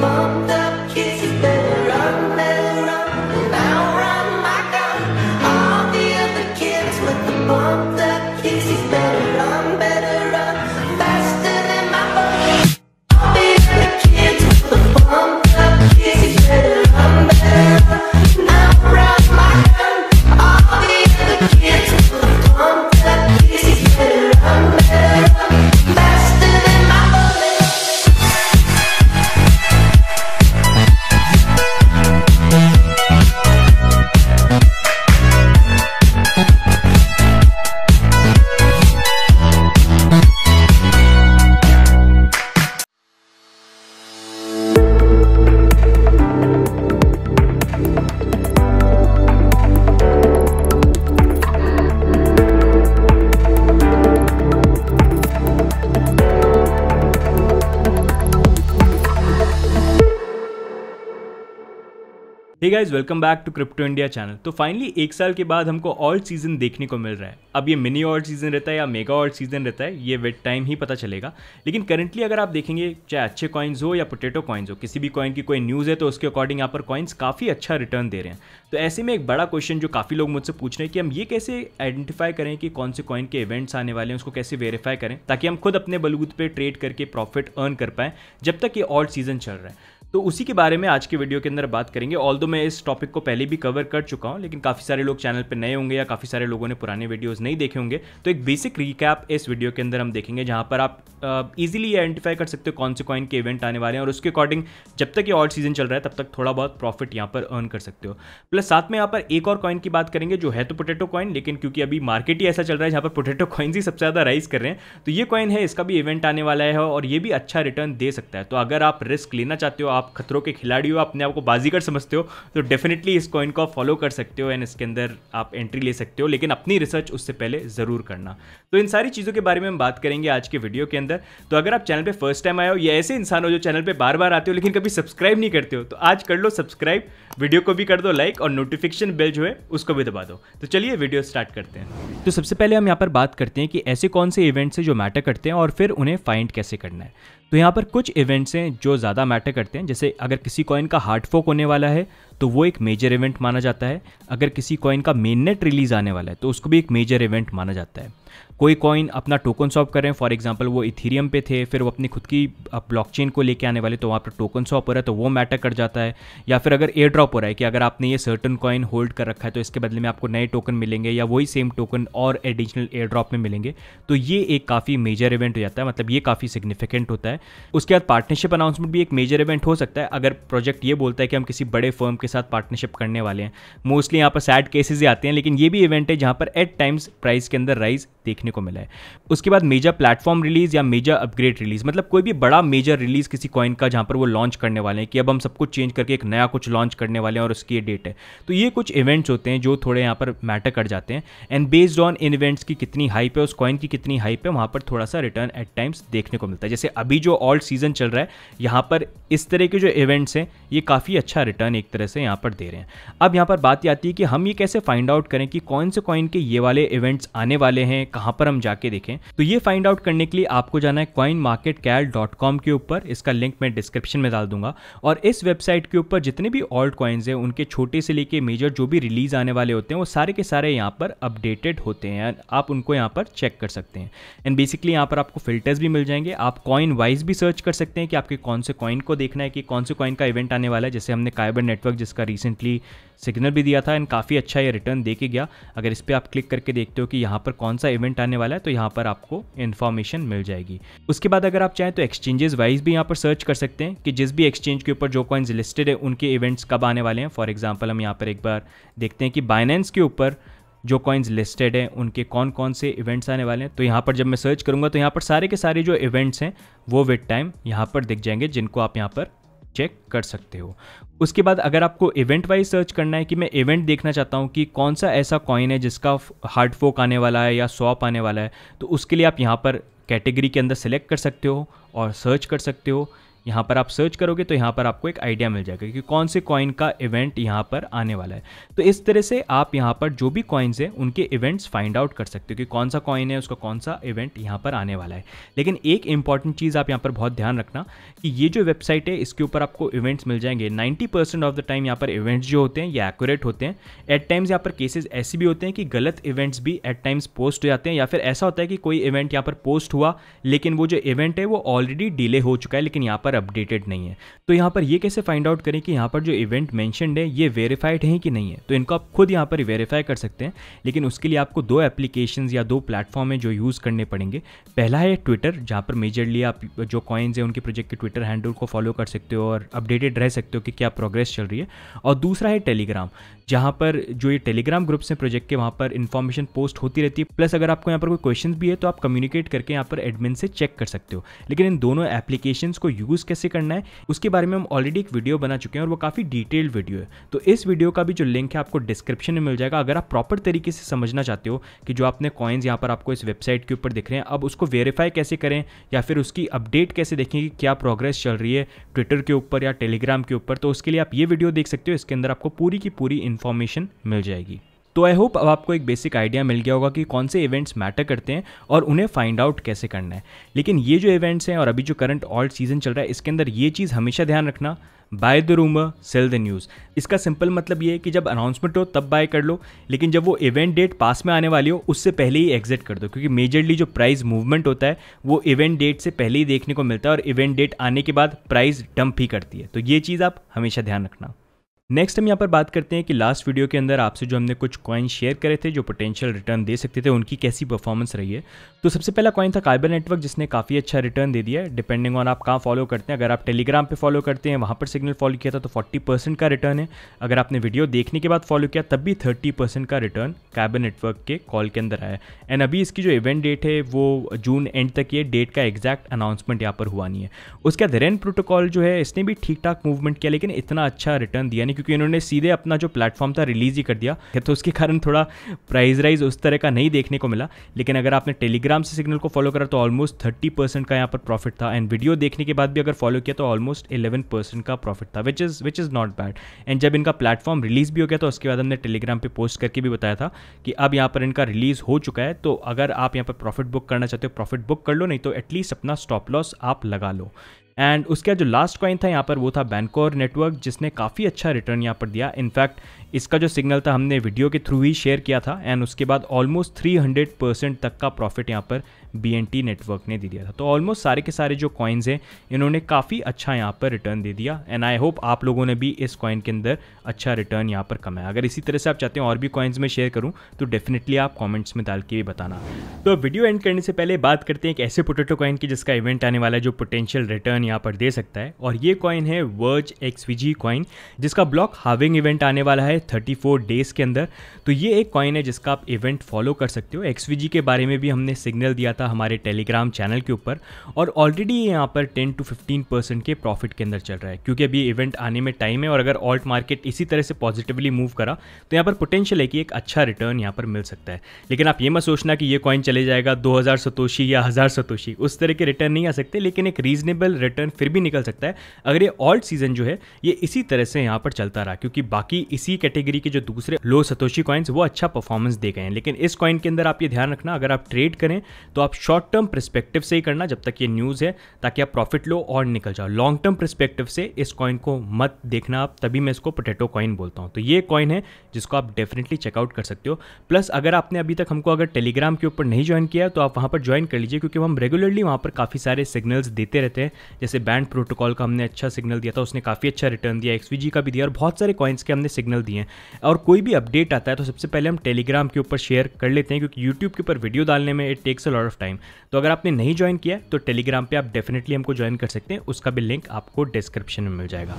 mama. Hey guys welcome back to crypto India channel तो finally एक साल के बाद हमको ऑल सीजन देखने को मिल रहा है अब ये मिनी ऑल सीजन रहता है या मेगा ऑल सीजन रहता है ये वेट टाइम ही पता चलेगा लेकिन करंटली अगर आप देखेंगे चाहे अच्छे कॉइन्स हो या पोटेटो कॉइन्स हो किसी भी कॉइन की कोई न्यूज़ है तो उसके अकॉर्डिंग यहाँ पर कॉइन्स काफ़ी अच्छा रिटर्न दे रहे हैं तो ऐसे में एक बड़ा क्वेश्चन जो काफ़ी लोग मुझसे पूछ रहे हैं कि हम ये कैसे आइडेंटिफाई करें कि कौन से कॉइन के इवेंट्स आने वाले हैं उसको कैसे वेरीफाई करें ताकि हम खुद अपने बलूद पर ट्रेड करके प्रॉफिट अर्न कर पाएँ जब तक ये ऑल सीजन चल रहा है तो उसी के बारे में आज के वीडियो के अंदर बात करेंगे ऑल मैं इस टॉपिक को पहले भी कवर कर चुका हूँ लेकिन काफ़ी सारे लोग चैनल पर नए होंगे या काफ़ी सारे लोगों ने पुराने वीडियोज़ नहीं देखे होंगे तो एक बेसिक रिकैप इस वीडियो के अंदर हम देखेंगे जहाँ पर आप ईजिली आइडेंटिफाई कर सकते हो कौन से कॉइन के इवेंट आने वाले हैं और उसके अकॉर्डिंग जब तक ये ऑल सीजन चल रहा है तब तक थोड़ा बहुत प्रॉफिट यहाँ पर अर्न कर सकते हो प्लस साथ में यहाँ पर एक और कॉइन की बात करेंगे जो है तो पोटेटो कॉइन लेकिन क्योंकि अभी मार्केट ही ऐसा चल रहा है जहाँ पर पोटेटो कॉइन्स ही सबसे ज़्यादा राइज कर रहे हैं तो ये कॉइन है इसका भी इवेंट आने वाला है और ये भी अच्छा रिटर्न दे सकता है तो अगर आप रिस्क लेना चाहते हो आप खतरों के खिलाड़ी हो अपने आप को बाजीगर समझते हो तो डेफिनेटली इस कॉइन को आप फॉलो कर सकते हो एंड इसके अंदर आप एंट्री ले सकते हो लेकिन अपनी रिसर्च उससे पहले ज़रूर करना तो इन सारी चीज़ों के बारे में हम बात करेंगे आज के वीडियो के अंदर तो अगर आप चैनल पर फर्स्ट टाइम आए हो या ऐसे इंसान हो जो चैनल पर बार बार आते हो लेकिन कभी सब्सक्राइब नहीं करते हो तो आज कर लो सब्सक्राइब वीडियो को भी कर दो लाइक और नोटिफिकेशन बेल जो है उसको भी दबा दो तो चलिए वीडियो स्टार्ट करते हैं तो सबसे पहले हम यहाँ पर बात करते हैं कि ऐसे कौन से इवेंट्स हैं जो मैटर करते हैं और फिर उन्हें फाइंड कैसे करना है तो यहाँ पर कुछ इवेंट्स हैं जो ज़्यादा मैटर करते हैं जैसे अगर किसी कॉइन का हार्ड फोक होने वाला है तो वो एक मेजर इवेंट माना जाता है अगर किसी कॉइन का मेन नेट रिलीज़ आने वाला है तो उसको भी एक मेजर इवेंट माना जाता है कोई कॉइन अपना टोकन सॉप करें फॉर एग्जाम्पल वो इथीरियम पे थे फिर वो अपनी खुद की ब्लॉक चेन को लेके आने वाले तो वहाँ पर टोकन सॉप हो रहा है तो वो मैटर कर जाता है या फिर अगर एयर ड्रॉप हो रहा है कि अगर आपने ये सर्टन कॉइन होल्ड कर रखा है तो इसके बदले में आपको नए टोकन मिलेंगे या वही सेम टोकन और एडिशनल एयर ड्रॉप में मिलेंगे तो ये एक काफ़ी मेजर इवेंट हो जाता है मतलब ये काफ़ी सिग्निफिकेंट होता है उसके बाद पार्टनरशिप अनाउंसमेंट भी एक मेजर इवेंट हो सकता है अगर प्रोजेक्ट ये बोलता है कि हम किसी बड़े फर्म के साथ पार्टनरशिप करने वाले हैं मोस्टली यहाँ पर सैड केसेज आते हैं लेकिन ये भी इवेंट है जहाँ पर एट टाइम्स प्राइस के अंदर राइज देखने देखने को मिला है उसके बाद मेजर प्लेटफॉर्म रिलीज या मेजर अपग्रेड रिलीज मतलब कोई भी बड़ा मेजर रिलीज किसी कॉइन का जहां पर वो लॉन्च करने वाले हैं कि अब हम सब कुछ चेंज करके एक नया कुछ लॉन्च करने वाले हैं और उसकी डेट है तो ये कुछ इवेंट्स होते हैं जो थोड़े यहाँ पर मैटर कर जाते हैं and based on in events की कितनी हाइप है उस कॉइन की कितनी हाइप है वहाँ पर थोड़ा सा रिटर्न एट टाइम्स देखने को मिलता है जैसे अभी जो ऑल सीजन चल रहा है यहाँ पर इस तरह के जो इवेंट्स हैं ये काफ़ी अच्छा रिटर्न एक तरह से यहाँ पर दे रहे हैं अब यहाँ पर बात आती है कि हम ये कैसे फाइंड आउट करें कि कौन से कॉइन के ये वाले इवेंट्स आने वाले हैं कहाँ पर हम जाके देखें तो ये फाइंड आउट करने के लिए आपको जाना है कॉइन मार्केट डॉट कॉम के ऊपर इसका लिंक मैं डिस्क्रिप्शन में डाल दूंगा और इस वेबसाइट के ऊपर जितने भी ऑल्ट कॉइन्स हैं उनके छोटे से लेके मेजर जो भी रिलीज आने वाले होते हैं वो सारे के सारे यहाँ पर अपडेटेड होते हैं आप उनको यहाँ पर चेक कर सकते हैं एंड बेसिकली यहाँ पर आपको फिल्टर्स भी मिल जाएंगे आप कॉइन वाइज भी सर्च कर सकते हैं कि आपके कौन से कॉइन को देखना है कि कौन से कॉइन का इवेंट आने वाला है जैसे हमने काइबर नेटवर्क जिसका रिसेंटली सिग्नल भी दिया था एंड काफ़ी अच्छा ये रिटर्न दे के गया अगर इस पर आप क्लिक करके देखते हो कि यहाँ पर कौन सा इवेंट आने वाला है तो यहाँ पर आपको इन्फॉर्मेशन मिल जाएगी उसके बाद अगर आप चाहें तो एक्सचेंजेस वाइज भी यहाँ पर सर्च कर सकते हैं कि जिस भी एक्सचेंज के ऊपर जो कॉइन्स लिस्टेड है उनके इवेंट्स कब आने वाले हैं फॉर एग्जाम्पल हम यहाँ पर एक बार देखते हैं कि बाइनेंस के ऊपर जो कॉइन्स लिस्टेड हैं उनके कौन कौन से इवेंट्स आने वाले हैं तो यहाँ पर जब मैं सर्च करूँगा तो यहाँ पर सारे के सारे जो इवेंट्स हैं वो विद टाइम यहाँ पर दिख जाएंगे जिनको आप यहाँ पर चेक कर सकते हो उसके बाद अगर आपको इवेंट वाइज सर्च करना है कि मैं इवेंट देखना चाहता हूँ कि कौन सा ऐसा कॉइन है जिसका हार्ड फोक आने वाला है या स्वॉप आने वाला है तो उसके लिए आप यहाँ पर कैटेगरी के अंदर सेलेक्ट कर सकते हो और सर्च कर सकते हो यहाँ पर आप सर्च करोगे तो यहाँ पर आपको एक आइडिया मिल जाएगा कि कौन से कॉइन का इवेंट यहाँ पर आने वाला है तो इस तरह से आप यहाँ पर जो भी कॉइन्स हैं उनके इवेंट्स फाइंड आउट कर सकते हो कि कौन सा कॉइन है उसका कौन सा इवेंट यहाँ पर आने वाला है लेकिन एक इंपॉर्टेंट चीज़ आप यहाँ पर बहुत ध्यान रखना कि ये जो वेबसाइट है इसके ऊपर आपको इवेंट्स मिल जाएंगे ninety percent of the time यहाँ पर इवेंट्स जो होते हैं ये एक्यूरेट होते हैं एट टाइम्स यहाँ पर केसेज ऐसे भी होते हैं कि गलत इवेंट्स भी एट टाइम्स पोस्ट हो जाते हैं या फिर ऐसा होता है कि कोई इवेंट यहाँ पर पोस्ट हुआ लेकिन वो जो इवेंट है वो ऑलरेडी डिले हो चुका है लेकिन यहाँ पर अपडेटेड नहीं है तो यहाँ पर ये कैसे फाइंड आउट करें कि यहाँ पर जो इवेंट मैंशनड है ये वेरीफाइड है कि नहीं है तो इनको आप खुद यहाँ पर वेरीफाई कर सकते हैं लेकिन उसके लिए आपको दो एप्लीकेशन या दो प्लेटफॉर्म है जो यूज़ करने पड़ेंगे पहला है ट्विटर जहाँ पर मेजरली आप जो कॉइन्स हैं उनके प्रोजेक्ट के ट्विटर हैंडल को फॉलो कर सकते हो और अपडेटेड रह सकते हो कि क्या प्रोग्रेस चल रही है और दूसरा है टेलीग्राम जहाँ पर जो ये टेलीग्राम ग्रुप्स हैं प्रोजेक्ट के वहाँ पर इन्फॉर्मेशन पोस्ट होती रहती है प्लस अगर आपको यहाँ पर कोई क्वेश्चन भी है तो आप कम्युनिकेट करके यहाँ पर एडमिन से चेक कर सकते हो लेकिन इन दोनों एप्लीकेशन को यूज़ यूज़ कैसे करना है उसके बारे में हम ऑलरेडी एक वीडियो बना चुके हैं और वो काफ़ी डिटेल्ड वीडियो है तो इस वीडियो का भी जो लिंक है आपको डिस्क्रिप्शन में मिल जाएगा अगर आप प्रॉपर तरीके से समझना चाहते हो कि जो आपने कॉइन्स यहाँ पर आपको इस वेबसाइट के ऊपर दिख रहे हैं अब उसको वेरीफाई कैसे करें या फिर उसकी अपडेट कैसे देखें कि क्या प्रोग्रेस चल रही है ट्विटर के ऊपर या टेलीग्राम के ऊपर तो उसके लिए आप ये वीडियो देख सकते हो इसके अंदर आपको पूरी की पूरी इन्फॉर्मेशन मिल जाएगी तो आई होप अब आपको एक बेसिक आइडिया मिल गया होगा कि कौन से इवेंट्स मैटर करते हैं और उन्हें फाइंड आउट कैसे करना है लेकिन ये जो इवेंट्स हैं और अभी जो करंट ऑल सीजन चल रहा है इसके अंदर ये चीज़ हमेशा ध्यान रखना buy the rumour sell the news इसका सिंपल मतलब ये है कि जब अनाउंसमेंट हो तब बाय कर लो लेकिन जब वो इवेंट डेट पास में आने वाली हो उससे पहले ही एग्जिट कर दो क्योंकि मेजरली जो प्राइस मूवमेंट होता है वो इवेंट डेट से पहले ही देखने को मिलता है और इवेंट डेट आने के बाद प्राइस डंप ही करती है तो ये चीज़ आप हमेशा ध्यान रखना नेक्स्ट हम यहाँ पर बात करते हैं कि लास्ट वीडियो के अंदर आपसे जो हमने कुछ कॉइन शेयर करे थे जो पोटेंशियल रिटर्न दे सकते थे उनकी कैसी परफॉर्मेंस रही है तो सबसे पहला कॉइन था काइबर नेटवर्क जिसने काफ़ी अच्छा रिटर्न दे दिया है डिपेंडिंग ऑन आप कहाँ फॉलो करते हैं अगर आप टेलीग्राम पर फॉलो करते हैं वहाँ पर सिग्नल फॉलो किया था तो फोर्टी परसेंट का रिटर्न है अगर आपने वीडियो देखने के बाद फॉलो किया तब भी थर्टी परसेंट का रिटर्न काइबर नेटवर्क के कॉल के अंदर आया एंड अभी इसकी जो इवेंट डेट है वो जून एंड तक ये डेट का एग्जैक्ट अनाउंसमेंट यहाँ पर हुआ नहीं है उसके बाद रेन प्रोटोकॉल जो है इसने भी ठीक ठाक मूवमेंट किया लेकिन इतना अच्छा रिटर्न दिया क्योंकि इन्होंने सीधे अपना जो प्लेटफॉर्म था रिलीज ही कर दिया तो उसके कारण थोड़ा प्राइज राइज उस तरह का नहीं देखने को मिला लेकिन अगर आपने टेलीग्राम से सिग्नल को फॉलो करा तो ऑलमोस्ट थर्टी परसेंट का यहाँ पर प्रॉफिट था एंड वीडियो देखने के बाद भी अगर फॉलो किया तो ऑलमोस्ट इलेवन परसेंट का प्रॉफिट था which is which is not bad and जब इनका प्लेटफॉर्म रिलीज भी हो गया तो उसके बाद हमने टेलीग्राम पर पोस्ट करके भी बताया था कि अब यहाँ पर इनका रिलीज हो चुका है तो अगर आप यहाँ पर प्रॉफिट बुक करना चाहते हो प्रॉफिट बुक कर लो नहीं तो एटलीस्ट अपना स्टॉप लॉस आप लगा लो एंड उसका जो लास्ट कॉइन था यहाँ पर वो था बैंकोर नेटवर्क जिसने काफ़ी अच्छा रिटर्न यहाँ पर दिया इनफैक्ट इसका जो सिग्नल था हमने वीडियो के थ्रू ही शेयर किया था एंड उसके बाद ऑलमोस्ट 300 परसेंट तक का प्रॉफिट यहाँ पर बी नेटवर्क ने दे दिया था तो ऑलमोस्ट सारे के सारे जो कॉइन्स हैं इन्होंने काफ़ी अच्छा यहाँ पर रिटर्न दे दिया एंड आई होप आप लोगों ने भी इस कॉइन के अंदर अच्छा रिटर्न यहाँ पर कमाया अगर इसी तरह से आप चाहते हैं और भी कॉइन्स में शेयर करूँ तो डेफिनेटली आप कॉमेंट्स में डाल के भी बताना तो वीडियो एंड करने से पहले बात करते हैं एक ऐसे पोटेटो कॉइन की जिसका इवेंट आने वाला है जो पोटेंशियल रिटर्न यहाँ पर दे सकता है और ये कॉइन है वर्ज एक्सवीजी कॉइन जिसका ब्लॉक हाविंग इवेंट आने वाला है है 34 डेज़ के अंदर तो ये एक कॉइन है जिसका आप इवेंट फॉलो कर सकते हो एक्स के बारे में भी हमने सिग्नल दिया था हमारे टेलीग्राम चैनल के ऊपर और ऑलरेडी ये यहाँ पर टेन टू फिफ्टीन परसेंट के प्रॉफिट के अंदर चल रहा है क्योंकि अभी इवेंट आने में टाइम है और अगर ऑल्ट मार्केट इसी तरह से पॉजिटिवली मूव करा तो यहाँ पर पोटेंशियल है कि एक अच्छा रिटर्न यहाँ पर मिल सकता है लेकिन आप ये मत सोचना कि ये कॉइन चले जाएगा दो हज़ार सतोशी या हज़ार सतोशी उस तरह के रिटर्न नहीं आ सकते लेकिन एक रीजनेबल रिटर्न फिर भी निकल सकता है अगर ये ऑल्ट सीजन जो है ये इसी तरह से यहाँ पर चलता रहा क्योंकि बाकी इसी के कैटेगरी के जो दूसरे लो सतोशी कॉइन्स वो अच्छा परफॉर्मेंस दे गए हैं लेकिन इस कॉइन के अंदर आप ये ध्यान रखना अगर आप ट्रेड करें तो आप शॉर्ट टर्म परस्पेक्टिव से ही करना जब तक ये न्यूज़ है ताकि आप प्रॉफिट लो और निकल जाओ लॉन्ग टर्म परस्पेक्टिव से इस कॉइन को मत देखना आप तभी मैं इसको पोटेटो कॉइन बोलता हूँ तो ये कॉइन है जिसको आप डेफिनेटली चेकआउट कर सकते हो प्लस अगर आपने अभी तक हमको अगर टेलीग्राम के ऊपर नहीं ज्वाइन किया तो आप वहाँ पर ज्वाइन कर लीजिए क्योंकि हम रेगुलरली वहाँ पर काफ़ी सारे सिग्नल्स देते रहते हैं जैसे बैंड प्रोटोकॉल का हमने अच्छा सिग्नल दिया था उसने काफ़ी अच्छा रिटर्न दिया एक्सवीजी का भी दिया और बहुत सारे कॉइन्स के हमने सिग्नल दिए हैं और कोई भी अपडेट आता है तो सबसे पहले हम टेलीग्राम के ऊपर शेयर कर लेते हैं क्योंकि यूट्यूब के ऊपर वीडियो डालने में it takes a lot of time तो अगर आपने नहीं ज्वाइन किया तो टेलीग्राम पर आप डेफिनेटली हमको ज्वाइन कर सकते हैं उसका भी लिंक आपको डिस्क्रिप्शन में मिल जाएगा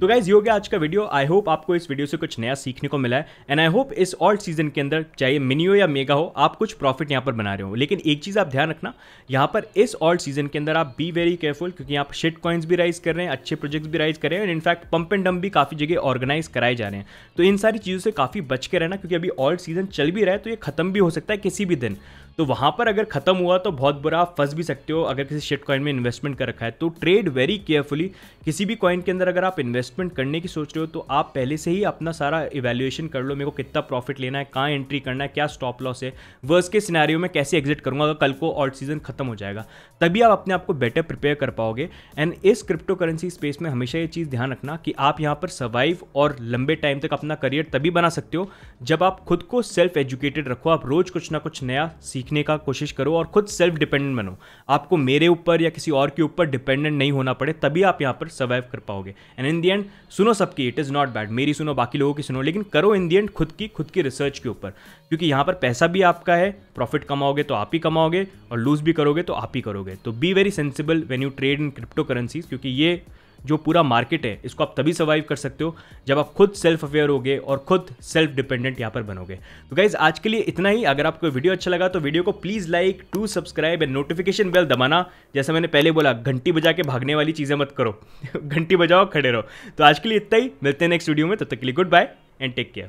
तो गाइज ये हो गया आज का वीडियो आई होप आपको इस वीडियो से कुछ नया सीखने को मिला है एंड आई होप इस ऑल सीजन के अंदर चाहे मिनियो या मेगा हो आप कुछ प्रॉफिट यहाँ पर बना रहे हो लेकिन एक चीज़ आप ध्यान रखना यहाँ पर इस ऑल सीजन के अंदर आप बी वेरी केयरफुल क्योंकि आप शिट कॉइन्स भी राइज कर रहे हैं अच्छे प्रोजेक्ट्स भी राइज कर रहे हैं इनफैक्ट पंप एंड डम भी काफ़ी जगह ऑर्गेनाइज कराए जा रहे हैं तो इन सारी चीज़ों से काफ़ी बच के रहना क्योंकि अभी ऑल सीजन चल भी रहा है तो ये खत्म भी हो सकता है किसी भी दिन तो वहाँ पर अगर खत्म हुआ तो बहुत बुरा आप फंस भी सकते हो अगर किसी शिट कॉइन में इन्वेस्टमेंट कर रखा है तो ट्रेड वेरी केयरफुली किसी भी कॉइन के अंदर अगर आप इन्वेस्टमेंट करने की सोच रहे हो तो आप पहले से ही अपना सारा इवेल्युएशन कर लो मेरे को कितना प्रॉफिट लेना है कहाँ एंट्री करना है क्या स्टॉप लॉस है वर्स के सिनारियो में कैसे एग्जिट करूंगा अगर कल को ऑल्ट सीजन खत्म हो जाएगा तभी आप अपने आप को बेटर प्रिपेयर कर पाओगे एंड इस क्रिप्टो करेंसी स्पेस में हमेशा ये चीज़ ध्यान रखना कि आप यहाँ पर सर्वाइव और लंबे टाइम तक अपना करियर तभी बना सकते हो जब आप खुद को सेल्फ एजुकेटेड रखो आप रोज़ कुछ ना कुछ नया सीख सीखने का कोशिश करो और खुद सेल्फ डिपेंडेंट बनो आपको मेरे ऊपर या किसी और के ऊपर डिपेंडेंट नहीं होना पड़े तभी आप यहाँ पर सर्वाइव कर पाओगे एंड इन दी एंड सुनो सबकी इट इज़ नॉट बैड मेरी सुनो बाकी लोगों की सुनो लेकिन करो इन दी एंड खुद की खुद की रिसर्च के ऊपर क्योंकि यहाँ पर पैसा भी आपका है प्रॉफिट कमाओगे तो आप ही कमाओगे और लूज़ भी करोगे तो आप ही करोगे तो be very sensible when you trade in cryptocurrencies क्योंकि ये जो पूरा मार्केट है इसको आप तभी सर्वाइव कर सकते हो जब आप खुद सेल्फ अवेयर होगे और खुद सेल्फ डिपेंडेंट यहाँ पर बनोगे तो गाइज आज के लिए इतना ही अगर आपको वीडियो अच्छा लगा तो वीडियो को please like to subscribe and notification bell दबाना जैसा मैंने पहले बोला घंटी बजा के भागने वाली चीज़ें मत करो घंटी बजाओ खड़े रहो तो आज के लिए इतना ही मिलते हैं नेक्स्ट वीडियो में तब तो तक के लिए goodbye and take care